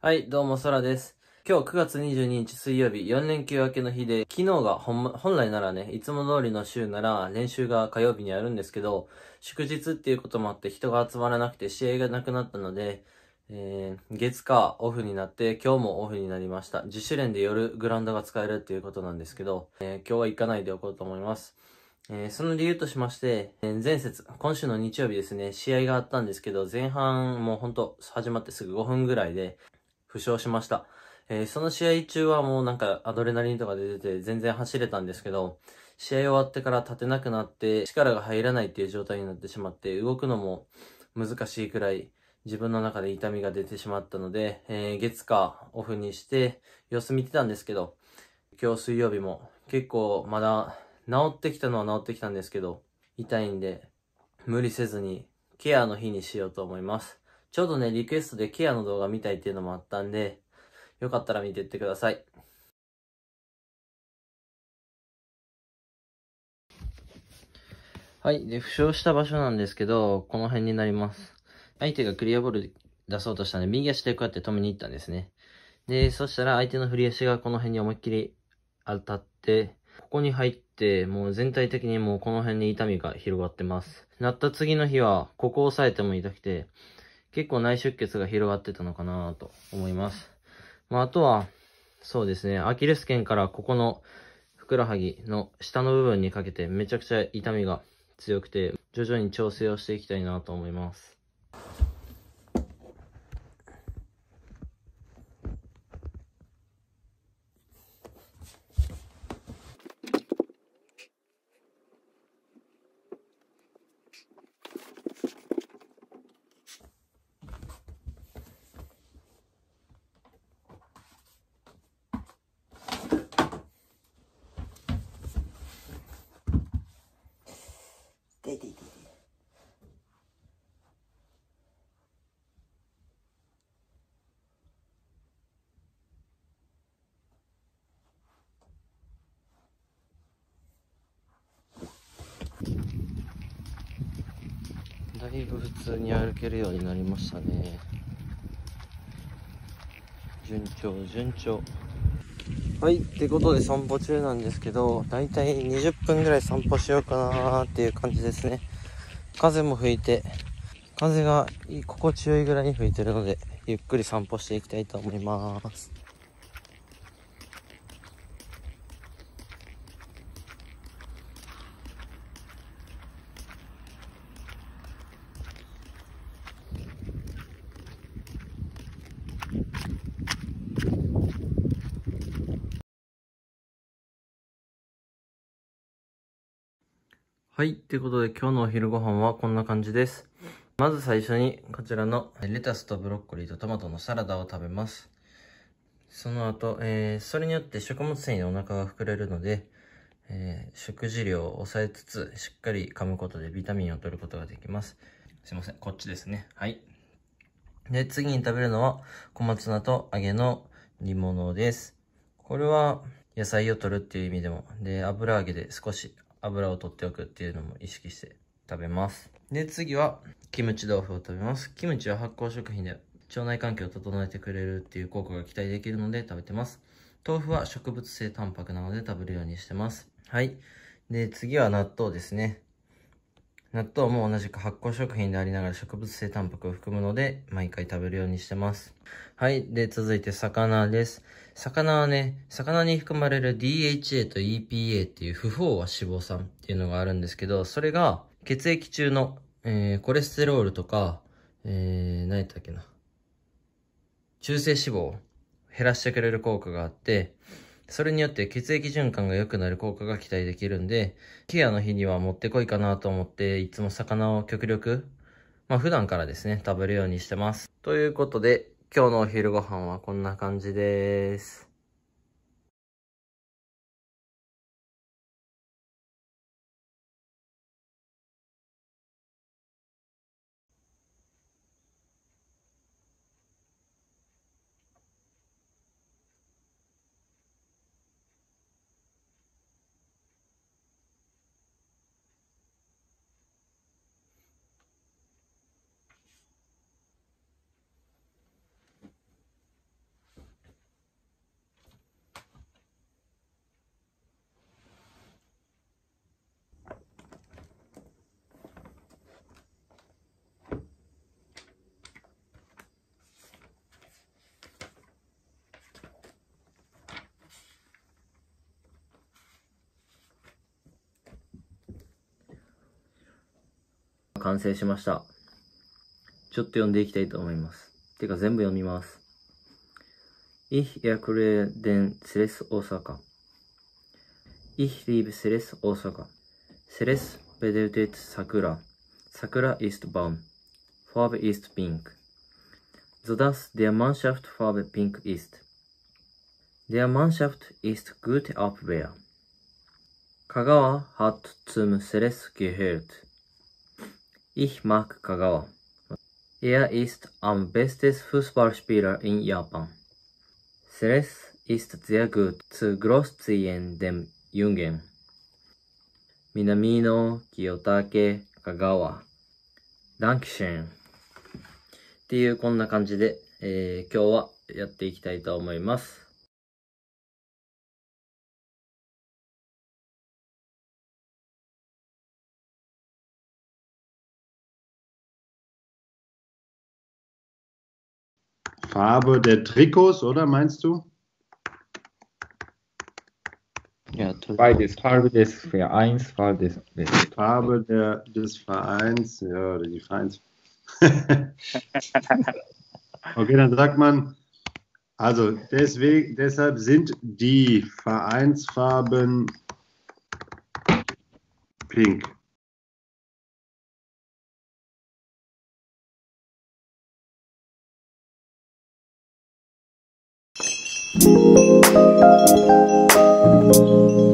はい、どうも、そらです。今日9月22日水曜日、4連休明けの日で、昨日が本来ならね、いつも通りの週なら練習が火曜日にあるんですけど、祝日っていうこともあって人が集まらなくて試合がなくなったので、えー、月かオフになって、今日もオフになりました。自主練で夜グラウンドが使えるっていうことなんですけど、えー、今日は行かないでおこうと思います。えー、その理由としまして、えー、前節、今週の日曜日ですね、試合があったんですけど、前半もうほんと始まってすぐ5分ぐらいで、負傷しました。えー、その試合中はもうなんかアドレナリンとか出てて全然走れたんですけど、試合終わってから立てなくなって力が入らないっていう状態になってしまって動くのも難しいくらい自分の中で痛みが出てしまったので、えー、月かオフにして様子見てたんですけど、今日水曜日も結構まだ治ってきたのは治ってきたんですけど、痛いんで無理せずにケアの日にしようと思います。ちょうどね、リクエストでケアの動画見たいっていうのもあったんで、よかったら見てってください。はい。で、負傷した場所なんですけど、この辺になります。相手がクリアボール出そうとしたんで、右足でこうやって止めに行ったんですね。で、そしたら相手の振り足がこの辺に思いっきり当たって、ここに入って、もう全体的にもうこの辺に痛みが広がってます。なった次の日は、ここを押さえても痛くて、結構内出血が広がってたのかなと思います。まあ、あとは、そうですね、アキレス腱からここのふくらはぎの下の部分にかけてめちゃくちゃ痛みが強くて、徐々に調整をしていきたいなと思います。だいぶ普通に歩けるようになりましたね順調順調はいってことで散歩中なんですけどだいたい20分ぐらい散歩しようかなーっていう感じですね風も吹いて風が心地よいぐらいに吹いてるのでゆっくり散歩していきたいと思いますはい。ということで今日のお昼ご飯はこんな感じです。まず最初にこちらのレタスとブロッコリーとトマトのサラダを食べます。その後、えー、それによって食物繊維でお腹が膨れるので、えー、食事量を抑えつつ、しっかり噛むことでビタミンを取ることができます。すいません。こっちですね。はい。で、次に食べるのは小松菜と揚げの煮物です。これは野菜を取るっていう意味でも、で、油揚げで少し油を取っておくっていうのも意識して食べます。で、次は、キムチ豆腐を食べます。キムチは発酵食品で、腸内環境を整えてくれるっていう効果が期待できるので食べてます。豆腐は植物性タンパクなので食べるようにしてます。はい。で、次は納豆ですね。納豆も同じく発酵食品でありながら植物性タンパクを含むので、毎回食べるようにしてます。はい。で、続いて魚です。魚はね、魚に含まれる DHA と EPA っていう不飽和脂肪酸っていうのがあるんですけど、それが血液中の、えー、コレステロールとか、えー、何やったっけな。中性脂肪を減らしてくれる効果があって、それによって血液循環が良くなる効果が期待できるんで、ケアの日にはもってこいかなと思って、いつも魚を極力、まあ普段からですね、食べるようにしてます。ということで、今日のお昼ご飯はこんな感じです。完成しました。ちょっと読んでいきたいと思います。てか全部読みます。Ich erkläre den s e r e s Osaka. Ich liebe s e r e s Osaka. s e r e s bedeutet Sakura. Sakura ist Baum. Farbe ist pink. Sodass der Mannschaft Farbe pink ist. Der Mannschaft ist gute Abwehr. Kagawa hat zum s e r e s s gehört. Ich mag Kagawa. Er ist am besten Fußballspieler in Japan. Seles ist sehr gut zu großziehen dem Jungen. Minamino Kiyotake Kagawa. Dankeschön. っていうこんな感じで、えー、今日はやっていきたいと思います。Farbe der Trikots, oder meinst du? Ja, Beides, Farbe des Vereins, Farbe des, des Farbe der, des Vereins, ja, oder die Vereins. okay, dann sagt man, also deswegen, deshalb sind die Vereinsfarben pink. Thank you.